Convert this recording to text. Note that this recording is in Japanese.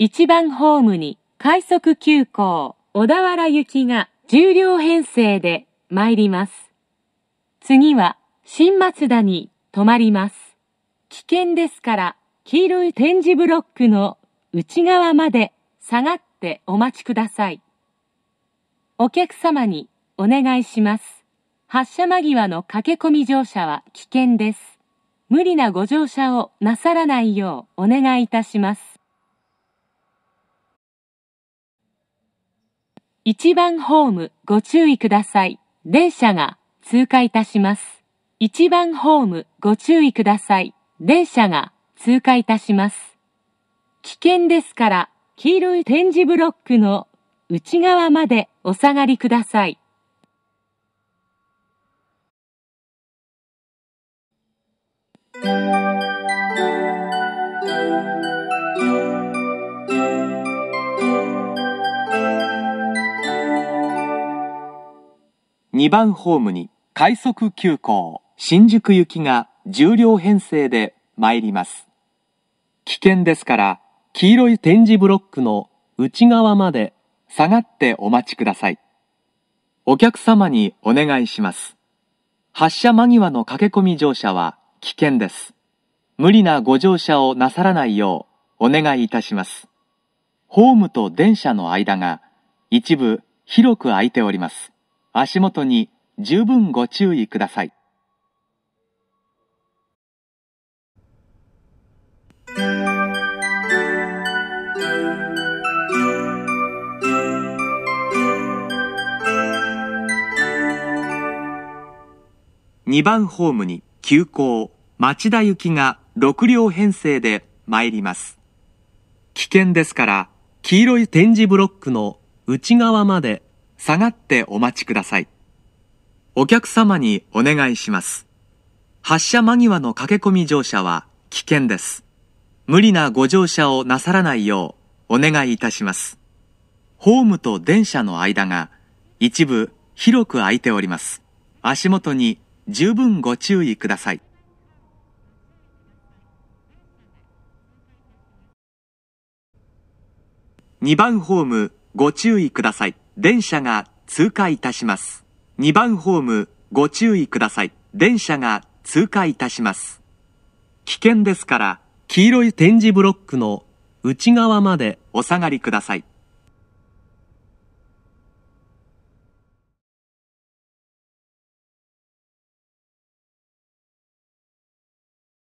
1番ホームに快速急行小田原行きが10両編成で参ります。次は新松田に止まります。危険ですから黄色い点字ブロックの内側まで下がってお待ちください。お客様にお願いします。発車間際の駆け込み乗車は危険です。無理なご乗車をなさらないようお願いいたします。1番ホームご注意ください。電車が通過いたします。1番ホームご注意ください。電車が通過いたします。危険ですから、黄色い点字ブロックの内側までお下がりください。2番ホームに快速急行新宿行きが10両編成で参ります。危険ですから黄色い点字ブロックの内側まで下がってお待ちください。お客様にお願いします。発車間際の駆け込み乗車は危険です。無理なご乗車をなさらないようお願いいたします。ホームと電車の間が一部広く空いております。足元に十分ご注意ください。2番ホームに急行町田行きが6両編成で参ります。危険ですから黄色い点字ブロックの内側まで下がってお待ちください。お客様にお願いします。発車間際の駆け込み乗車は危険です。無理なご乗車をなさらないようお願いいたします。ホームと電車の間が一部広く空いております。足元に十分ご注意ください。2番ホームご注意ください。電車が通過いたします。2番ホーム、ご注意ください。電車が通過いたします。危険ですから、黄色い点字ブロックの内側までお下がりください。